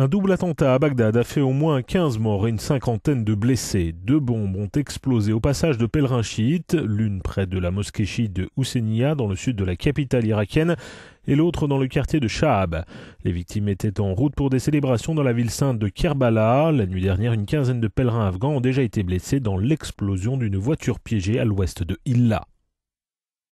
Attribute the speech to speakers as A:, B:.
A: Un double attentat à Bagdad a fait au moins 15 morts et une cinquantaine de blessés. Deux bombes ont explosé au passage de pèlerins chiites, l'une près de la mosquée chiite de Husseinia, dans le sud de la capitale irakienne et l'autre dans le quartier de Shahab. Les victimes étaient en route pour des célébrations dans la ville sainte de Kerbala. La nuit dernière, une quinzaine de pèlerins afghans ont déjà été blessés dans l'explosion d'une voiture piégée à l'ouest de Hillah.